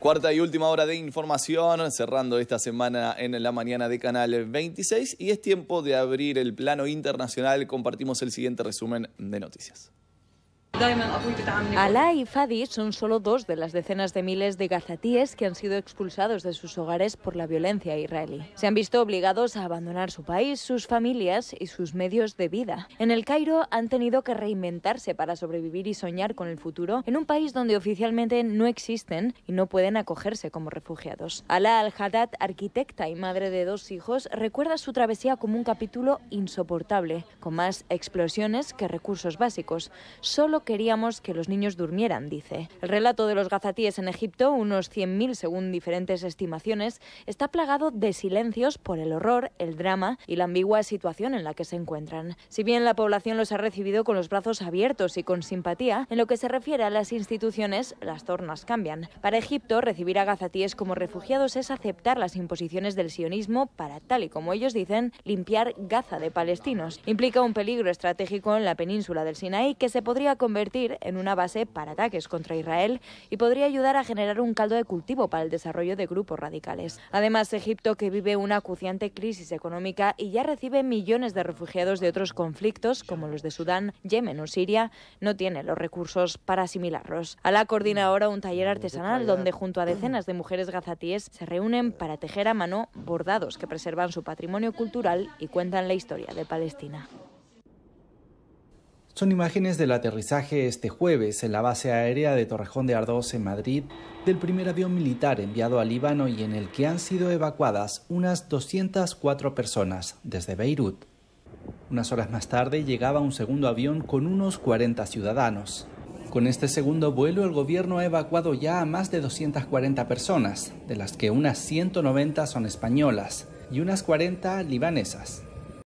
Cuarta y última hora de información, cerrando esta semana en la mañana de Canal 26 y es tiempo de abrir el plano internacional. Compartimos el siguiente resumen de noticias. Alá y Fadi son solo dos de las decenas de miles de gazatíes que han sido expulsados de sus hogares por la violencia israelí. Se han visto obligados a abandonar su país, sus familias y sus medios de vida. En el Cairo han tenido que reinventarse para sobrevivir y soñar con el futuro en un país donde oficialmente no existen y no pueden acogerse como refugiados. Alaa al-Haddad, arquitecta y madre de dos hijos, recuerda su travesía como un capítulo insoportable, con más explosiones que recursos básicos. Solo queríamos que los niños durmieran, dice. El relato de los gazatíes en Egipto, unos 100.000 según diferentes estimaciones, está plagado de silencios por el horror, el drama y la ambigua situación en la que se encuentran. Si bien la población los ha recibido con los brazos abiertos y con simpatía, en lo que se refiere a las instituciones, las tornas cambian. Para Egipto, recibir a gazatíes como refugiados es aceptar las imposiciones del sionismo para, tal y como ellos dicen, limpiar Gaza de palestinos. Implica un peligro estratégico en la península del Sinaí que se podría convertir en una base para ataques contra Israel y podría ayudar a generar un caldo de cultivo para el desarrollo de grupos radicales. Además, Egipto, que vive una acuciante crisis económica y ya recibe millones de refugiados de otros conflictos, como los de Sudán, Yemen o Siria, no tiene los recursos para asimilarlos. Alá coordina ahora un taller artesanal donde junto a decenas de mujeres gazatíes se reúnen para tejer a mano bordados que preservan su patrimonio cultural y cuentan la historia de Palestina. Son imágenes del aterrizaje este jueves en la base aérea de Torrejón de Ardoz en Madrid del primer avión militar enviado al Líbano y en el que han sido evacuadas unas 204 personas desde Beirut. Unas horas más tarde llegaba un segundo avión con unos 40 ciudadanos. Con este segundo vuelo el gobierno ha evacuado ya a más de 240 personas, de las que unas 190 son españolas y unas 40 libanesas.